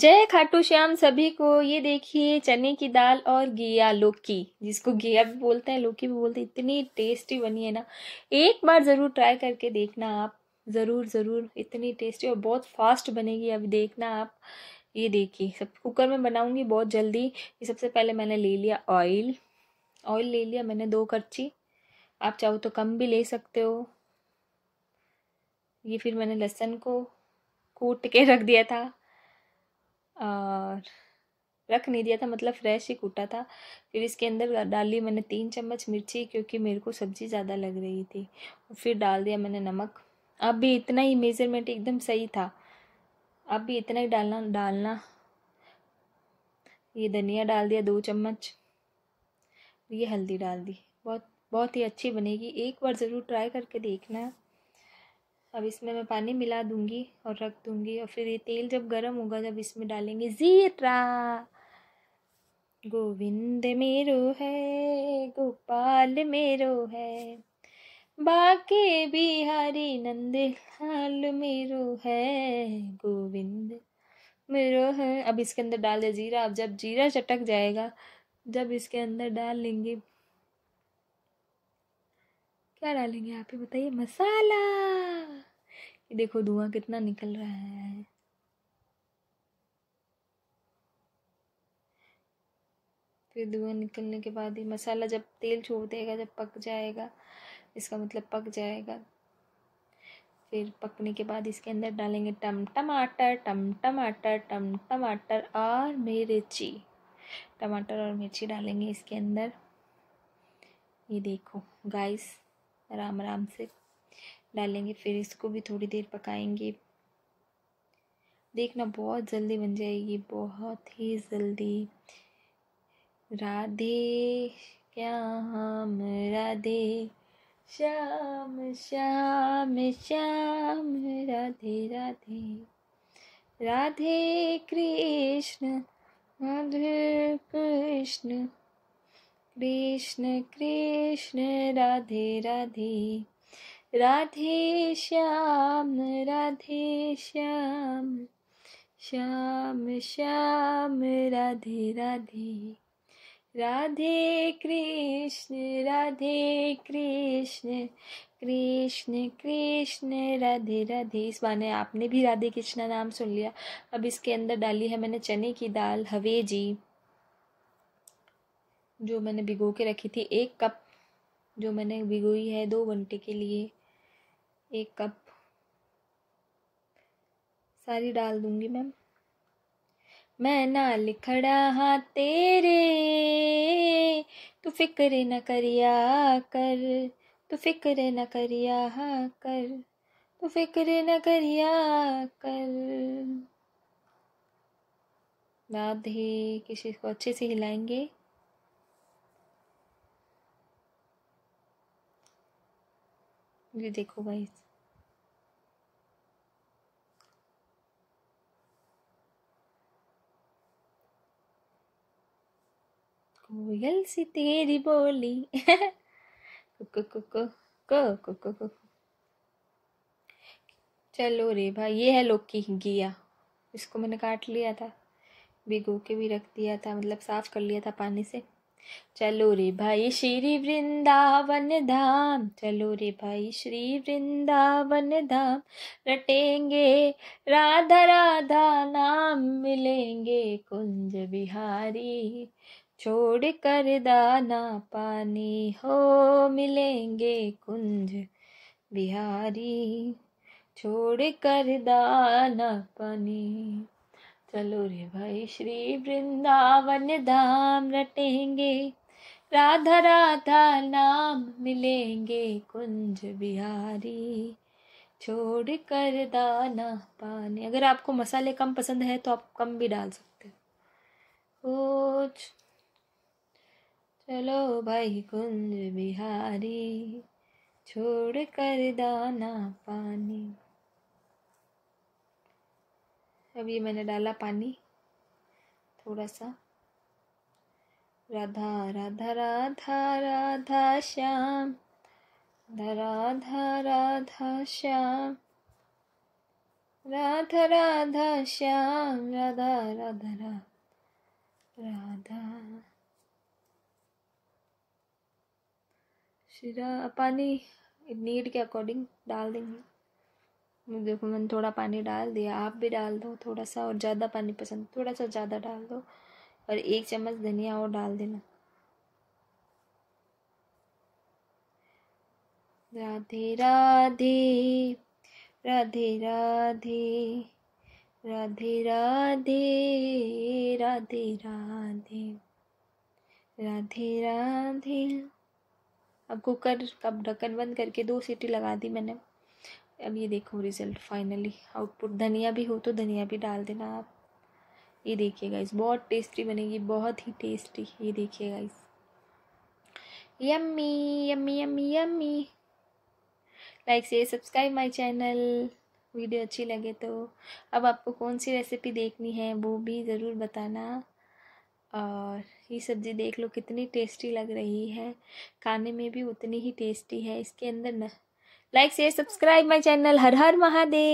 जय खाटू श्याम सभी को ये देखिए चने की दाल और घिया लोकी जिसको घिया भी बोलते हैं लोकी भी बोलते हैं इतनी टेस्टी बनी है ना एक बार ज़रूर ट्राई करके देखना आप ज़रूर ज़रूर इतनी टेस्टी और बहुत फास्ट बनेगी अभी देखना आप ये देखिए सब कुकर में बनाऊंगी बहुत जल्दी ये सबसे पहले मैंने ले लिया ऑयल ऑयल ले लिया मैंने दो करची आप चाहो तो कम भी ले सकते हो ये फिर मैंने लहसुन को कूट के रख दिया था रख नहीं दिया था मतलब फ्रेश ही कूटा था फिर इसके अंदर डाली मैंने तीन चम्मच मिर्ची क्योंकि मेरे को सब्ज़ी ज़्यादा लग रही थी फिर डाल दिया मैंने नमक अब भी इतना ही मेज़रमेंट एकदम सही था अब भी इतना ही डालना डालना ये धनिया डाल दिया दो चम्मच ये हल्दी डाल दी बहुत बहुत ही अच्छी बनेगी एक बार ज़रूर ट्राई करके देखना अब इसमें मैं पानी मिला दूंगी और रख दूंगी और फिर ये तेल जब गर्म होगा जब इसमें डालेंगे ज़ीरा गोविंद मेरो है गोपाल मेरो है बाके बिहारी नंद लाल मेरो है गोविंद मेरो है अब इसके अंदर डाल दे जीरा अब जब जीरा चटक जाएगा जब इसके अंदर डाल लेंगे क्या डालेंगे आप ही बताइए मसाला ये देखो धुआं कितना निकल रहा है फिर धुआं निकलने के बाद ही मसाला जब तेल छोड़ देगा जब पक जाएगा इसका मतलब पक जाएगा फिर पकने के बाद इसके अंदर डालेंगे टम टमाटर टम टमाटर टम टमाटर और मिर्ची टमाटर और मिर्ची डालेंगे इसके अंदर ये देखो गाइस आराम आराम से डालेंगे फिर इसको भी थोड़ी देर पकाएंगे देखना बहुत जल्दी बन जाएगी बहुत ही जल्दी राधे क्या हम राधे श्याम श्याम श्याम राधे राधे राधे कृष्ण राधे कृष्ण कृष्ण कृष्ण राधे राधे राधे श्याम राधे श्याम श्याम श्याम राधे राधे राधे कृष्ण राधे कृष्ण कृष्ण कृष्ण राधे राधे इस बार आपने भी राधे कृष्णा नाम सुन लिया अब इसके अंदर डाली है मैंने चने की दाल हवेजी जो मैंने भिगो के रखी थी एक कप जो मैंने भिगोई है दो घंटे के लिए एक कप सारी डाल दूंगी मैम मैं ना लिखड़ा हाँ तेरे तू फिक्र न करिया कर तू फिक्र न करिया हाँ कर तू फिक्र न करिया कर बाद ही किसी को अच्छे से हिलाएंगे ये देखो भाई कोयल सी तेरी बोली कुकु कुकु को कुकु कुकु चलो रे भाई ये है लोकी गिया इसको मैंने काट लिया था भिगो के भी रख दिया था मतलब साफ कर लिया था पानी से चलो रे भाई श्री वृंदावन धाम चलो रे भाई श्री वृंदावन धाम रटेंगे राधा राधा नाम मिलेंगे कुंज बिहारी छोड़ कर दाना पानी हो मिलेंगे कुंज बिहारी छोड़ कर दाना पानी चलो रे भाई श्री वृंदावन धाम रटेंगे राधा राधा नाम मिलेंगे कुंज बिहारी छोड़ कर दाना पानी अगर आपको मसाले कम पसंद है तो आप कम भी डाल सकते हो चलो भाई कुंज बिहारी छोड़ कर दाना पानी अब ये मैंने डाला पानी थोड़ा सा राधा राधा राधा राधा श्याम राधा राधा श्याम राधा राधा श्याम राधा राधा राधा राधा जीरा पानी नीड के अकॉर्डिंग डाल देंगे देखो मैंने थोड़ा पानी डाल दिया आप भी डाल दो थोड़ा सा और ज़्यादा पानी पसंद थोड़ा सा ज़्यादा डाल दो और एक चम्मच धनिया और डाल देना राधे राधे राधे राधे राधे राधे राधे राधे राधे राधे अब कुकर का ढक्कन बंद करके दो सीटी लगा दी मैंने अब ये देखो रिज़ल्ट फाइनली आउटपुट धनिया भी हो तो धनिया भी डाल देना आप ये देखिए गाइस बहुत टेस्टी बनेगी बहुत ही टेस्टी ये देखिए guys yummy yummy yummy yummy like से सब्सक्राइब माय चैनल वीडियो अच्छी लगे तो अब आपको कौन सी रेसिपी देखनी है वो भी ज़रूर बताना और ये सब्ज़ी देख लो कितनी टेस्टी लग रही है खाने में भी उतनी ही टेस्टी है इसके अंदर न like share subscribe my channel Har Har Mahadev